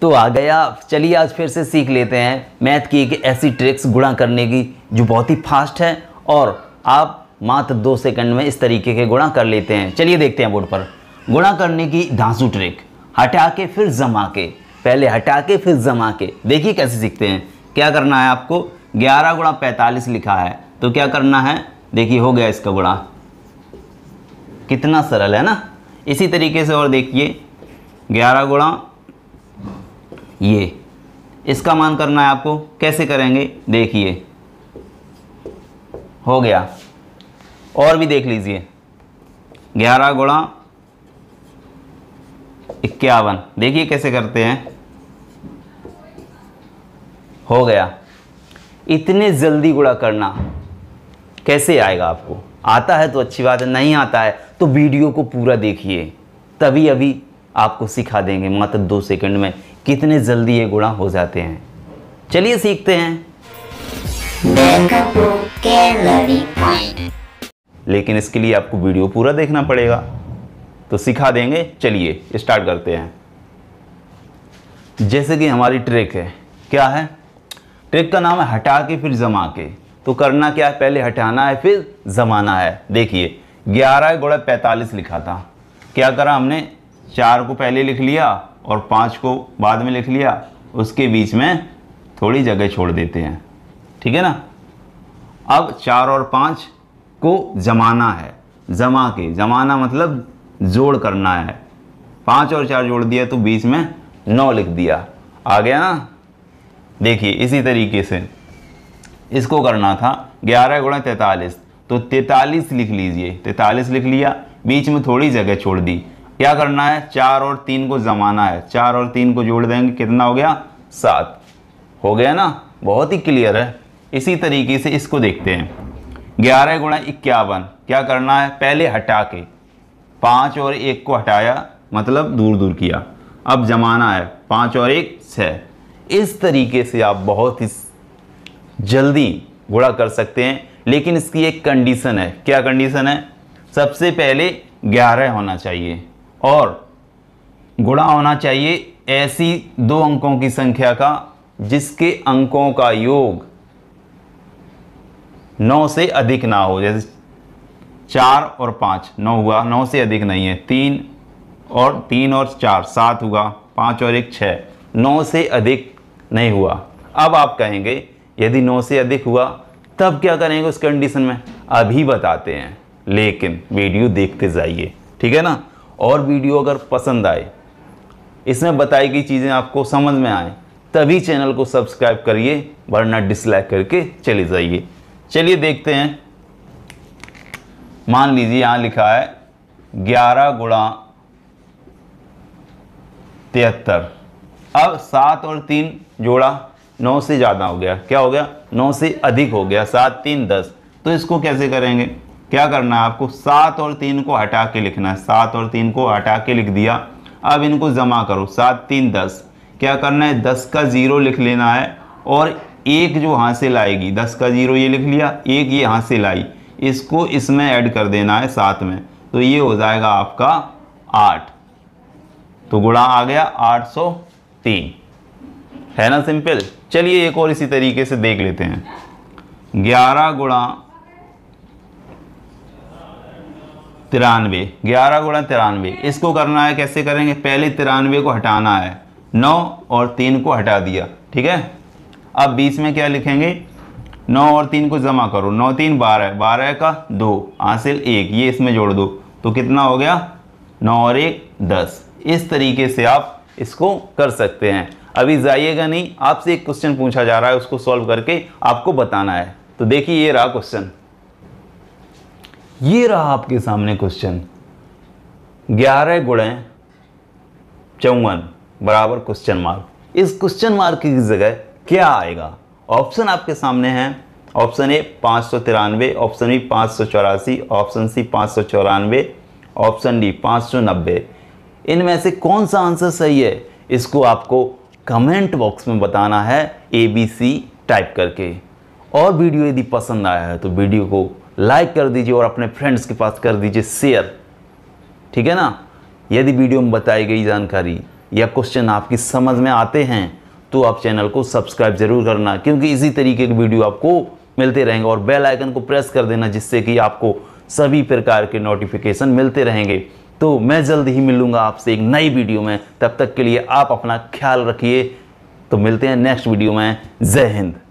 तो आ गया चलिए आज फिर से सीख लेते हैं मैथ की एक ऐसी ट्रिक्स गुणा करने की जो बहुत ही फास्ट है और आप मात्र दो सेकंड में इस तरीके के गुणा कर लेते हैं चलिए देखते हैं बोर्ड पर गुणा करने की धांसू ट्रिक हटा के फिर जमा के पहले हटा के फिर जमा के देखिए कैसे सीखते हैं क्या करना है आपको ग्यारह गुणा पैंतालीस लिखा है तो क्या करना है देखिए हो गया इसका गुणा कितना सरल है ना इसी तरीके से और देखिए ग्यारह गुणा ये इसका मान करना है आपको कैसे करेंगे देखिए हो गया और भी देख लीजिए ग्यारह गुणा इक्यावन देखिए कैसे करते हैं हो गया इतने जल्दी गुणा करना कैसे आएगा आपको आता है तो अच्छी बात है नहीं आता है तो वीडियो को पूरा देखिए तभी अभी आपको सिखा देंगे मात्र दो सेकंड में कितने जल्दी ये गुणा हो जाते हैं चलिए सीखते हैं लेकिन इसके लिए आपको वीडियो पूरा देखना पड़ेगा तो सिखा देंगे चलिए स्टार्ट करते हैं जैसे कि हमारी ट्रिक है क्या है ट्रिक का नाम है हटा के फिर जमा के तो करना क्या है पहले हटाना है फिर ज़माना है देखिए ग्यारह गुड़ा पैंतालीस लिखा था क्या करा हमने चार को पहले लिख लिया और पाँच को बाद में लिख लिया उसके बीच में थोड़ी जगह छोड़ देते हैं ठीक है ना अब चार और पाँच को जमाना है जमा के जमाना मतलब जोड़ करना है पाँच और चार जोड़ दिया तो बीच में नौ लिख दिया आ गया ना देखिए इसी तरीके से इसको करना था ग्यारह गुणा तैतालीस तो तैतालीस लिख लीजिए तैतालीस लिख लिया बीच में थोड़ी जगह छोड़ दी क्या करना है चार और तीन को जमाना है चार और तीन को जोड़ देंगे कितना हो गया सात हो गया ना बहुत ही क्लियर है इसी तरीके से इसको देखते हैं ग्यारह गुणा इक्यावन क्या करना है पहले हटा के पाँच और एक को हटाया मतलब दूर दूर किया अब जमाना है पाँच और एक छः इस तरीके से आप बहुत ही जल्दी गुड़ा कर सकते हैं लेकिन इसकी एक कंडीशन है क्या कंडीशन है सबसे पहले ग्यारह होना चाहिए और गुड़ा होना चाहिए ऐसी दो अंकों की संख्या का जिसके अंकों का योग नौ से अधिक ना हो जैसे चार और पाँच नौ हुआ नौ से अधिक नहीं है तीन और तीन और चार सात हुआ पाँच और एक छः नौ से अधिक नहीं हुआ अब आप कहेंगे यदि नौ से अधिक हुआ तब क्या करेंगे उस कंडीशन में अभी बताते हैं लेकिन वीडियो देखते जाइए ठीक है ना और वीडियो अगर पसंद आए इसमें बताई गई चीज़ें आपको समझ में आए तभी चैनल को सब्सक्राइब करिए वरना डिसलाइक करके चले जाइए चलिए देखते हैं मान लीजिए यहाँ लिखा है ग्यारह गुणा तिहत्तर अब सात और तीन जोड़ा नौ से ज़्यादा हो गया क्या हो गया नौ से अधिक हो गया सात तीन दस तो इसको कैसे करेंगे क्या करना है आपको सात और तीन को हटा के लिखना है सात और तीन को हटा के लिख दिया अब इनको जमा करो सात तीन दस क्या करना है दस का ज़ीरो लिख लेना है और एक जो यहाँ से लाएगी दस का ज़ीरो ये लिख लिया एक ये यहाँ से लाई इसको इसमें ऐड कर देना है सात में तो ये हो जाएगा आपका आठ तो गुणा आ गया आठ सौ तीन है ना सिंपल चलिए एक और इसी तरीके से देख लेते हैं ग्यारह गुणा तिरानवे ग्यारह गुणा तिरानवे इसको करना है कैसे करेंगे पहले तिरानवे को हटाना है नौ और तीन को हटा दिया ठीक है अब बीस में क्या लिखेंगे नौ और तीन को जमा करो नौ तीन बारह बारह का दो हासिल एक ये इसमें जोड़ दो तो कितना हो गया नौ और एक दस इस तरीके से आप इसको कर सकते हैं अभी जाइएगा नहीं आपसे एक क्वेश्चन पूछा जा रहा है उसको सॉल्व करके आपको बताना है तो देखिए ये रहा क्वेश्चन ये रहा आपके सामने क्वेश्चन ग्यारह गुणे चौवन बराबर क्वेश्चन मार्क इस क्वेश्चन मार्क की जगह क्या आएगा ऑप्शन आपके सामने हैं ऑप्शन ए पाँच सौ तिरानवे ऑप्शन बी पाँच सौ चौरासी ऑप्शन सी पाँच सौ चौरानवे ऑप्शन डी पाँच सौ नब्बे इनमें से कौन सा आंसर सही है इसको आपको कमेंट बॉक्स में बताना है ए बी सी टाइप करके और वीडियो यदि पसंद आया है तो वीडियो को लाइक कर दीजिए और अपने फ्रेंड्स के पास कर दीजिए शेयर ठीक है ना यदि वीडियो में बताई गई जानकारी या क्वेश्चन आपकी समझ में आते हैं तो आप चैनल को सब्सक्राइब जरूर करना क्योंकि इसी तरीके की वीडियो आपको मिलते रहेंगे और बेल आइकन को प्रेस कर देना जिससे कि आपको सभी प्रकार के नोटिफिकेशन मिलते रहेंगे तो मैं जल्द ही मिलूंगा आपसे एक नई वीडियो में तब तक के लिए आप अपना ख्याल रखिए तो मिलते हैं नेक्स्ट वीडियो में जय हिंद